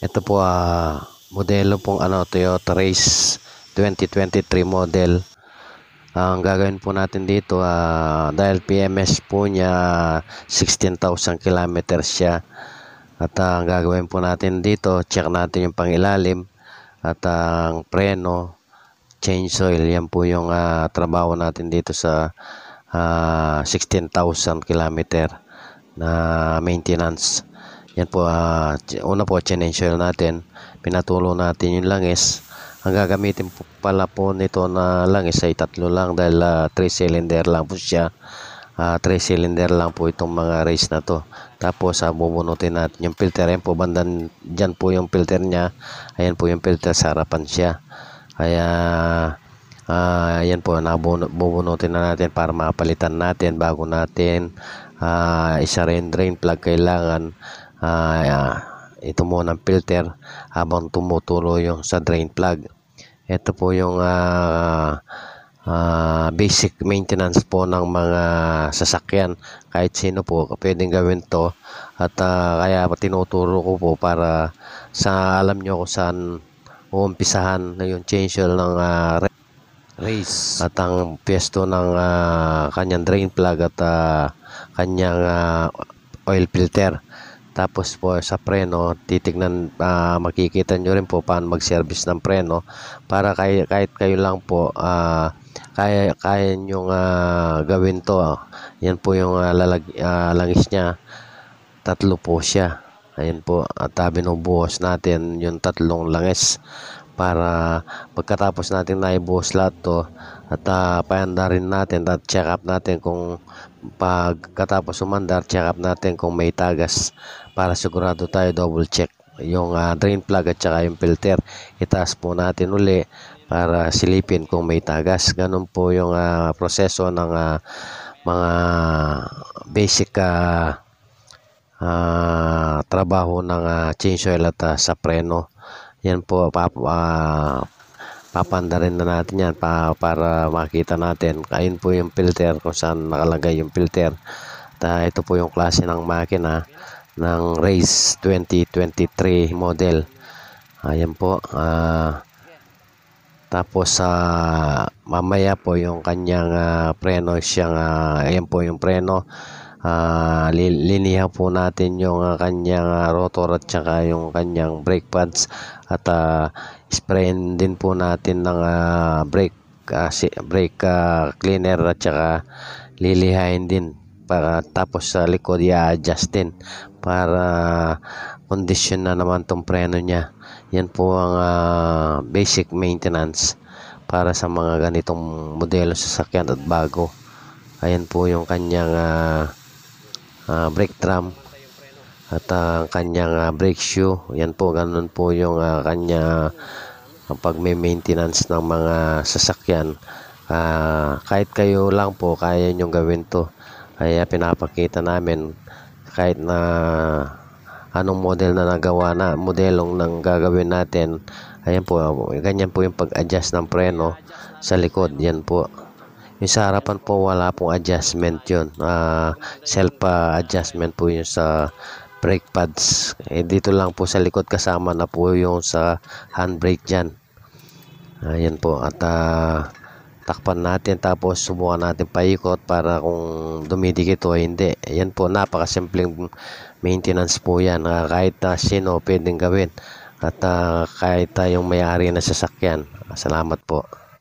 Ito po uh, modelo pong ano Toyota Race 2023 model. Ang gagawin po natin dito uh, dahil PMS po niya 16,000 kilometers siya. At uh, ang gagawin po natin dito, check natin yung pangilalim at uh, ang preno, change oil. Yan po yung uh, trabaho natin dito sa uh, 16,000 kilometer na maintenance. Yan po, uh, una po, chinensure natin. Pinatulo natin yung langis. Ang gagamitin po pala po nito na langis ay tatlo lang dahil 3 uh, ah, cylinder lang po siya. 3 uh, ah, cylinder lang po itong mga race na to tapos uh, bubunutin natin yung filter ayan po bandan dyan po yung filter nya ayan po yung filter sa harapan siya kaya uh, ayan po bubunutin na natin para mapalitan natin bago natin uh, isa rin drain plug kailangan uh, ito mo ng filter habang tumutulo yung sa drain plug. Ito po yung uh, uh, basic maintenance po ng mga sasakyan. Kahit sino po pwedeng gawin to at uh, kaya tinuturo ko po para sa alam nyo kung saan uumpisahan na yung change oil ng uh, race at ang pwesto ng uh, kanyang drain plug at uh, kanyang uh, oil filter. Tapos po sa preno, titignan uh, makikita nyo rin po paano mag-service ng preno para kay, kahit kayo lang po uh, kaya kaya nyo uh, gawin to. Uh. Yan po yung uh, lalag, uh, langis niya. Tatlo po siya. Ayan po, at tabi ng natin yung tatlong langis para pagkatapos natin na ibuhos lahat to at uh, paanda natin at check up natin kung pagkatapos umandar check up natin kung may tagas para sigurado tayo double check yung uh, drain plug at saka yung filter itaas po natin uli para silipin kung may tagas ganun po yung uh, proseso ng uh, mga basic uh, uh, trabaho ng uh, change oil at uh, sa preno yan po pap, uh, ah, papanda rin na natin yan pa, para makita natin kain po yung filter kung saan nakalagay yung filter at uh, ito po yung klase ng makina ng race 2023 model ayan ah, po uh, tapos sa uh, mamaya po yung kanyang uh, preno siyang uh, ayan po yung preno uh, ah, liniha po natin yung uh, kanyang uh, rotor at saka yung kanyang brake pads at uh, sprayin din po natin ng uh, brake uh, si, brake uh, cleaner at saka lilihain din para tapos sa likod i-adjust din para condition na naman tong preno niya. Yan po ang uh, basic maintenance para sa mga ganitong modelo sasakyan at bago. Ayan po yung kanyang uh, uh, brake drum at ang uh, kanyang uh, brake shoe. Yan po, ganun po yung uh, kanya uh, pagme-maintenance ng mga sasakyan. Uh, kahit kayo lang po, kaya nyong gawin to. Kaya pinapakita namin kahit na anong model na nagawa na, modelong nang gagawin natin. Ayan po, ganyan po yung pag-adjust ng preno sa likod. Yan po. Yung sa harapan po wala pong adjustment yun. Uh, ah, self uh, adjustment po yun sa brake pads. Eh, dito lang po sa likod kasama na po yung sa handbrake dyan. Ayan po. At uh, takpan natin tapos subukan natin paikot para kung dumidikit o hindi. Ayan po. Napakasimpleng maintenance po yan. Uh, kahit uh, sino pwedeng gawin. At uh, kahit uh, yung may-ari na sasakyan. Salamat po.